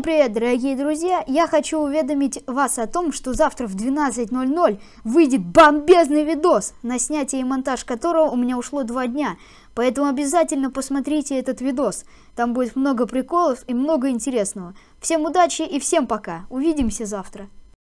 привет, дорогие друзья! Я хочу уведомить вас о том, что завтра в 12.00 выйдет бомбезный видос, на снятие и монтаж которого у меня ушло два дня. Поэтому обязательно посмотрите этот видос. Там будет много приколов и много интересного. Всем удачи и всем пока! Увидимся завтра!